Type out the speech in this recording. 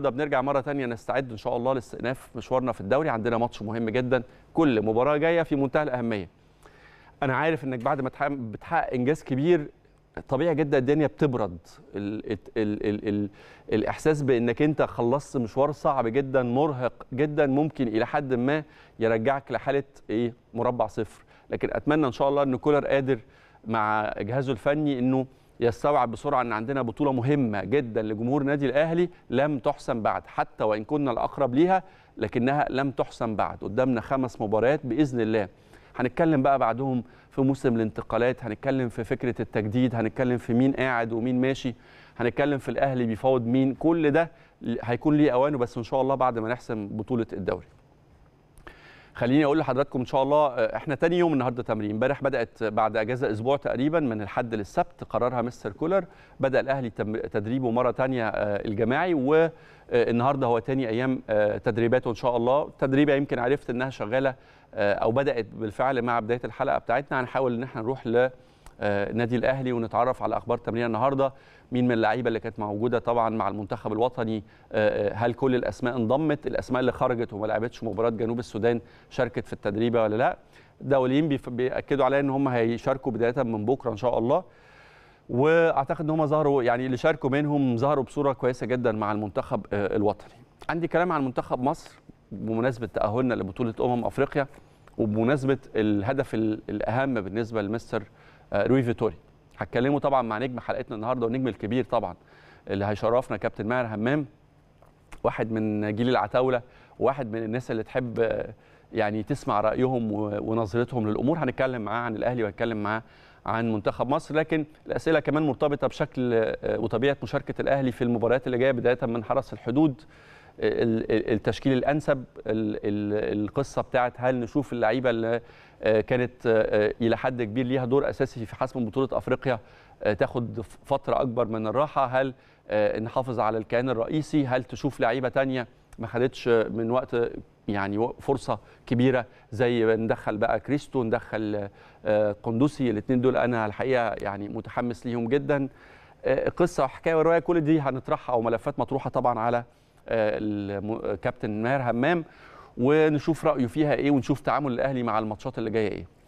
ده بنرجع مره ثانيه نستعد ان شاء الله لاستئناف مشوارنا في الدوري عندنا ماتش مهم جدا كل مباراه جايه في منتهى الاهميه انا عارف انك بعد ما بتحقق انجاز كبير طبيعي جدا الدنيا بتبرد الـ الـ الـ الـ الاحساس بانك انت خلصت مشوار صعب جدا مرهق جدا ممكن الى حد ما يرجعك لحاله ايه مربع صفر لكن اتمنى ان شاء الله ان كولر قادر مع جهازه الفني انه يستوعب بسرعه ان عندنا بطوله مهمه جدا لجمهور النادي الاهلي لم تحسم بعد حتى وان كنا الاقرب ليها لكنها لم تحسم بعد قدامنا خمس مباريات باذن الله هنتكلم بقى بعدهم في موسم الانتقالات هنتكلم في فكره التجديد هنتكلم في مين قاعد ومين ماشي هنتكلم في الاهلي بيفاوض مين كل ده هيكون ليه اوانه بس ان شاء الله بعد ما نحسم بطوله الدوري خليني اقول لحضراتكم ان شاء الله آه، احنا تاني يوم النهارده تمرين امبارح بدات بعد اجازه اسبوع تقريبا من الحد للسبت قررها مستر كولر بدا الاهلي تدريبه مره تانية آه، الجماعي والنهارده آه، هو تاني ايام تدريباته ان شاء الله تدريبه يمكن عرفت انها شغاله او بدات بالفعل مع بدايه الحلقه بتاعتنا هنحاول ان احنا نروح ل النادي آه، الاهلي ونتعرف على اخبار تمرين النهارده مين من اللعيبه اللي كانت موجوده طبعا مع المنتخب الوطني آه، آه، هل كل الاسماء انضمت الاسماء اللي خرجت وما لعبتش مباراه جنوب السودان شاركت في التدريبه ولا لا الدوليين بياكدوا عليا ان هم هيشاركوا بدايه من بكره ان شاء الله واعتقد ان هم ظهروا يعني اللي شاركوا منهم ظهروا بصوره كويسه جدا مع المنتخب الوطني عندي كلام عن منتخب مصر بمناسبه تاهلنا لبطوله امم افريقيا وبمناسبه الهدف الاهم بالنسبه لمستر آه، لوي فيتوري هتكلموا طبعا مع نجم حلقتنا النهارده والنجم الكبير طبعا اللي هيشرفنا كابتن ماهر همام واحد من جيل العتاوله واحد من الناس اللي تحب آه، يعني تسمع رايهم ونظرتهم للامور هنتكلم معاه عن الاهلي وهنتكلم معاه عن منتخب مصر لكن الاسئله كمان مرتبطه بشكل آه، وطبيعه مشاركه الاهلي في المباريات اللي جايه بدايه من حرس الحدود التشكيل الانسب القصه بتاعت هل نشوف اللعيبه اللي آه، كانت آه، الى حد كبير ليها دور اساسي في حسم بطوله افريقيا آه، تاخد فتره اكبر من الراحه هل نحافظ على الكيان الرئيسي هل تشوف لعيبه تانية ما خدتش من وقت يعني فرصه كبيره زي ندخل بقى كريستو ندخل قندوسي الاثنين دول انا الحقيقه يعني متحمس ليهم جدا قصه وحكايه وروايه كل دي هنطرحها او ملفات مطروحه طبعا على آه، آه، كابتن ماهر همام ونشوف رايه فيها ايه ونشوف تعامل الاهلي مع الماتشات اللي جايه ايه